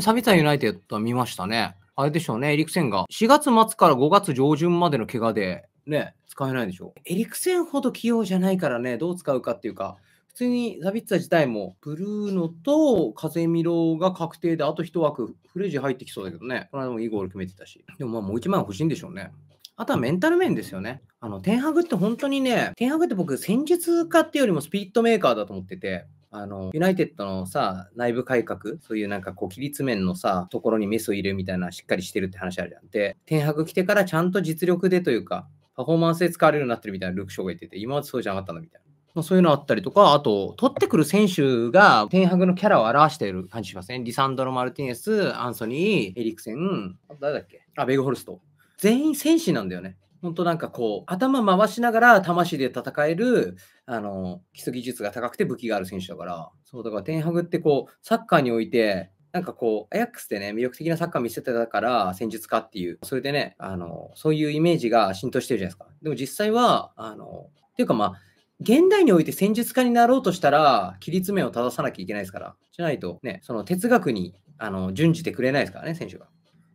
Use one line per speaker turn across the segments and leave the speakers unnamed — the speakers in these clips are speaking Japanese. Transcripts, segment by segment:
サビァユナイテッドは見ましたね。あれでしょうね、エリクセンが。4月末から5月上旬までの怪我で、ね、使えないでしょ。エリクセンほど器用じゃないからね、どう使うかっていうか、普通にザビッツァ自体も、ブルーノとカゼミロが確定で、あと1枠、フレージ入ってきそうだけどね。この間もいいゴール決めてたし。でもまあもう1枚欲しいんでしょうね。あとはメンタル面ですよね。あの、天グって本当にね、天グって僕、戦術家っていうよりもスピリットメーカーだと思ってて、あの、ユナイテッドのさ、内部改革、そういうなんかこう、規律面のさ、ところにメスを入れるみたいな、しっかりしてるって話あるじゃん。で、天白来てからちゃんと実力でというか、パフォーマンスで使われるようになってるみたいなルーク・ショーが言ってて、今までそうじゃなかったんだみたいな。まあ、そういうのあったりとか、あと、取ってくる選手が、天白のキャラを表している感じしますね。リサンドロ・マルティネス、アンソニー、エリクセン、誰だっけあ、ベグホルスト。全員戦士なんだよね。本当なんかこう、頭回しながら魂で戦える、あの、基礎技術が高くて武器がある選手だから、そう、だからテンハグってこう、サッカーにおいて、なんかこう、アヤックスでね、魅力的なサッカー見せてたから、戦術家っていう、それでね、あの、そういうイメージが浸透してるじゃないですか。でも実際は、あの、っていうかまあ、現代において戦術家になろうとしたら、規律面を正さなきゃいけないですから、じゃないと、ね、その哲学にあの準じてくれないですからね、選手が。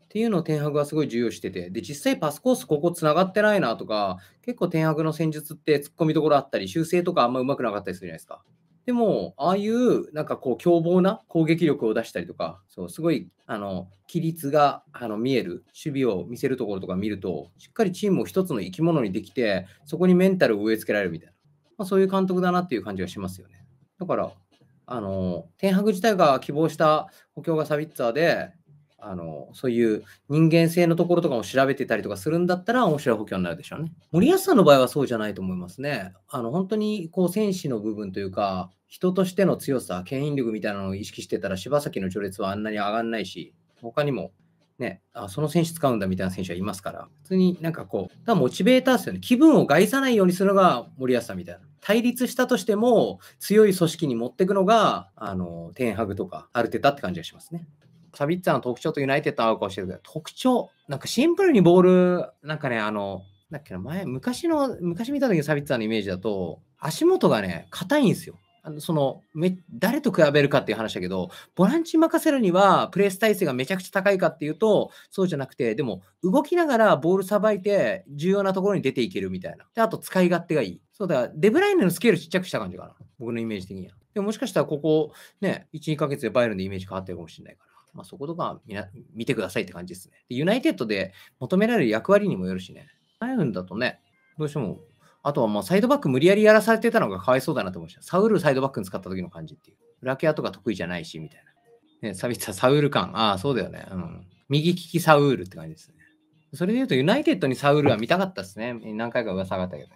っていうのを天白がすごい重要してて、で、実際パスコースここつながってないなとか、結構天白の戦術って突っ込みどころあったり、修正とかあんま上手くなかったりするじゃないですか。でも、ああいうなんかこう凶暴な攻撃力を出したりとか、そうすごいあの規律があの見える、守備を見せるところとか見ると、しっかりチームを一つの生き物にできて、そこにメンタルを植え付けられるみたいな、まあ、そういう監督だなっていう感じがしますよね。だから、あの、天白自体が希望した補強がサビッツァーで、あの、そういう人間性のところとかも調べてたりとかするんだったら面白い補強になるでしょうね。森保さんの場合はそうじゃないと思いますね。あの、本当にこう、戦士の部分というか、人としての強さ、牽引力みたいなのを意識してたら、柴崎の序列はあんなに上がんないし、他にも、ね、あその選手使うんだみたいな選手はいますから、普通になんかこう、だモチベーターですよね。気分を害さないようにするのが森保さんみたいな。対立したとしても強い組織に持っていくのが、あの、天白とかアルテタって感じがしますね。サビッツァの特徴とユナイテッド合うか教てくい。特徴、なんかシンプルにボール、なんかね、あの、だっけな、前、昔の、昔見た時のサビッツァーのイメージだと、足元がね、硬いんですよ。あのそのめ誰と比べるかっていう話だけど、ボランチ任せるにはプレース体制がめちゃくちゃ高いかっていうと、そうじゃなくて、でも動きながらボールさばいて、重要なところに出ていけるみたいな。で、あと使い勝手がいい。そうだ、デブライネのスケールちっちゃくした感じかな。僕のイメージ的には。でももしかしたらここね、1、2ヶ月でバイロルンでイメージ変わってるかもしれないから。まあ、そことか見てくださいって感じですねで。ユナイテッドで求められる役割にもよるしね。サイウンだとね、どうしても、あとはまあサイドバック無理やりやらされてたのがかわいそうだなと思いました。サウルサイドバックに使った時の感じっていう。ラケアとか得意じゃないし、みたいな。ね、サビッツサウル感。ああ、そうだよね。うん。右利きサウールって感じですね。それで言うと、ユナイテッドにサウルは見たかったですね。何回か噂があったけど、ね。